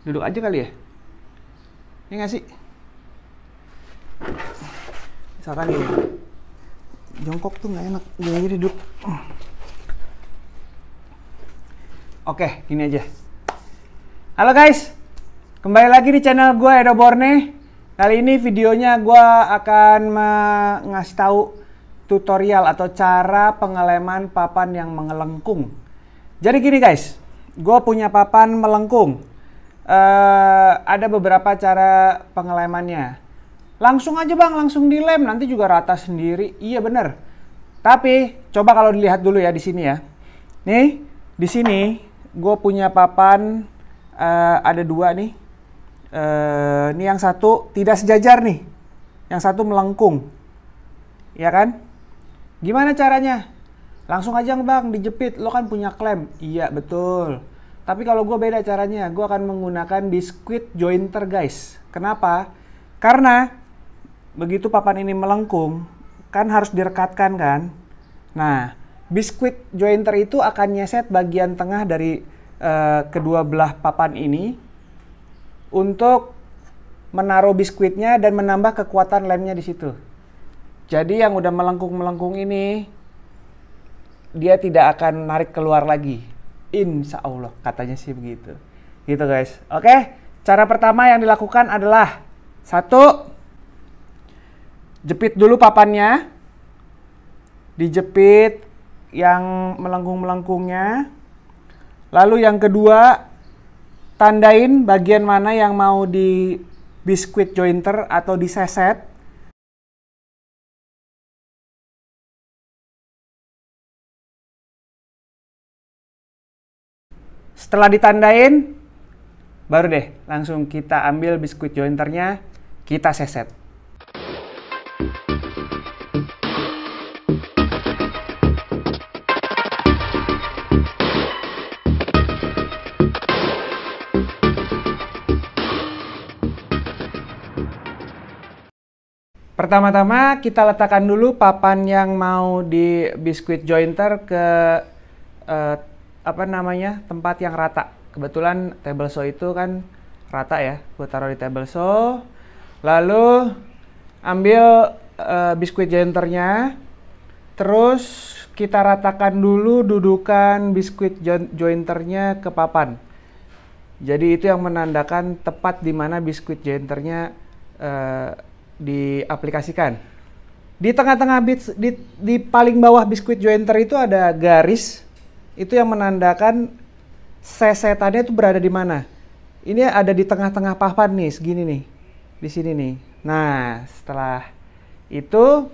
Duduk aja kali ya. Ini iya nggak sih? Misalkan ini. Jongkok tuh nggak enak. jadi aja duduk. Oke, gini aja. Halo guys. Kembali lagi di channel gue Edo Borne. Kali ini videonya gue akan ngasih tahu tutorial atau cara pengeleman papan yang mengelengkung. Jadi gini guys, gue punya papan melengkung. Eh, ada beberapa cara pengelemannya. Langsung aja bang, langsung dilem, nanti juga rata sendiri. Iya bener. Tapi coba kalau dilihat dulu ya di sini ya. Nih, di sini gue punya papan uh, ada dua nih. Uh, ini yang satu tidak sejajar nih, yang satu melengkung, ya kan? Gimana caranya? Langsung aja bang, dijepit. Lo kan punya klem. Iya betul tapi kalau gue beda caranya, gue akan menggunakan biskuit jointer guys. Kenapa? Karena begitu papan ini melengkung, kan harus direkatkan kan. Nah, biskuit jointer itu akan nyeset bagian tengah dari uh, kedua belah papan ini untuk menaruh biskuitnya dan menambah kekuatan lemnya di situ. Jadi yang udah melengkung-melengkung ini, dia tidak akan narik keluar lagi Insya Allah katanya sih begitu. Gitu guys. Oke, cara pertama yang dilakukan adalah satu, jepit dulu papannya, dijepit yang melengkung-melengkungnya. Lalu yang kedua, tandain bagian mana yang mau di biskuit jointer atau diseset Setelah ditandain, baru deh langsung kita ambil biskuit jointernya, kita seset. Pertama-tama kita letakkan dulu papan yang mau di biskuit jointer ke uh, apa namanya tempat yang rata. Kebetulan table saw itu kan rata ya. Gue taruh di table saw. Lalu ambil uh, biskuit jointernya. Terus kita ratakan dulu dudukan biskuit jointernya ke papan. Jadi itu yang menandakan tepat di mana biskuit jointernya uh, eh, diaplikasikan. Di tengah-tengah di, di paling bawah biskuit jointer itu ada garis itu yang menandakan sesetannya itu berada di mana. Ini ada di tengah-tengah papan nih, segini nih. Di sini nih. Nah, setelah itu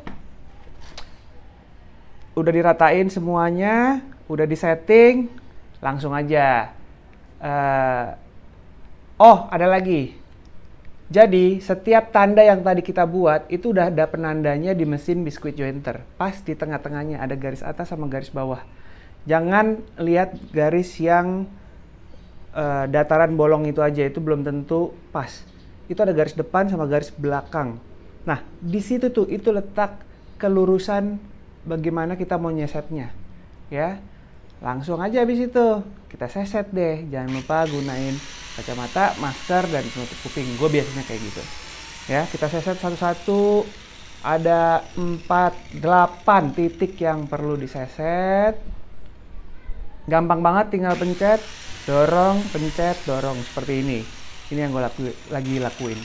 udah diratain semuanya, udah disetting, langsung aja. Uh, oh, ada lagi. Jadi, setiap tanda yang tadi kita buat itu udah ada penandanya di mesin biskuit jointer. Pas di tengah-tengahnya ada garis atas sama garis bawah jangan lihat garis yang uh, dataran bolong itu aja itu belum tentu pas itu ada garis depan sama garis belakang nah di situ tuh itu letak kelurusan bagaimana kita mau nyesetnya ya langsung aja habis itu kita seset deh jangan lupa gunain kacamata masker dan penutup kuping gue biasanya kayak gitu ya kita seset satu-satu ada empat delapan titik yang perlu diseset gampang banget tinggal pencet dorong pencet dorong seperti ini ini yang gue laku, lagi lakuin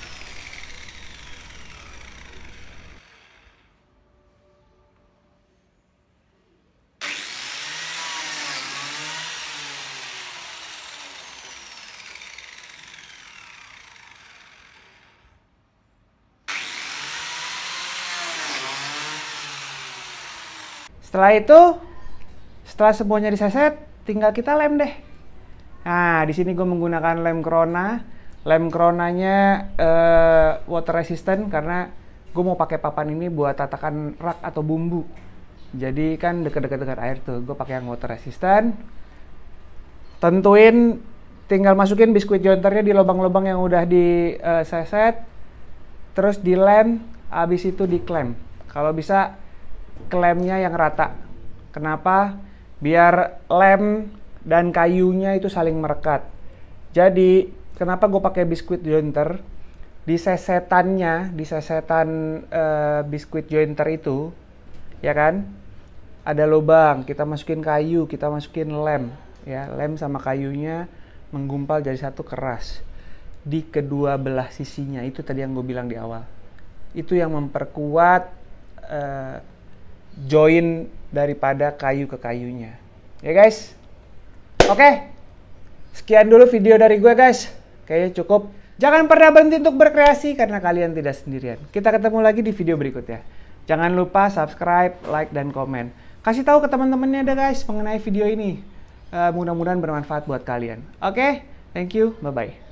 Setelah itu, setelah semuanya diseset, tinggal kita lem deh. Nah, di sini gue menggunakan lem krona. Lem kronanya uh, water resistant karena gue mau pakai papan ini buat tatakan rak atau bumbu. Jadi kan dekat-dekat air tuh, gue pakai yang water resistant. Tentuin tinggal masukin biskuit jonternya di lubang-lubang yang udah di uh, seset. Terus lem, abis itu diklem. Kalau bisa klemnya yang rata. Kenapa? biar lem dan kayunya itu saling merekat. Jadi, kenapa gue pakai biskuit jointer? Di sesetannya, di sesetan uh, biskuit jointer itu, ya kan? Ada lubang, kita masukin kayu, kita masukin lem, ya. Lem sama kayunya menggumpal jadi satu keras. Di kedua belah sisinya itu tadi yang gue bilang di awal. Itu yang memperkuat uh, join daripada kayu ke kayunya. Ya guys. Oke. Okay. Sekian dulu video dari gue guys. Kayaknya cukup. Jangan pernah berhenti untuk berkreasi karena kalian tidak sendirian. Kita ketemu lagi di video berikutnya. Jangan lupa subscribe, like, dan komen. Kasih tahu ke teman-temannya deh guys mengenai video ini. Uh, Mudah-mudahan bermanfaat buat kalian. Oke, okay? thank you, bye-bye.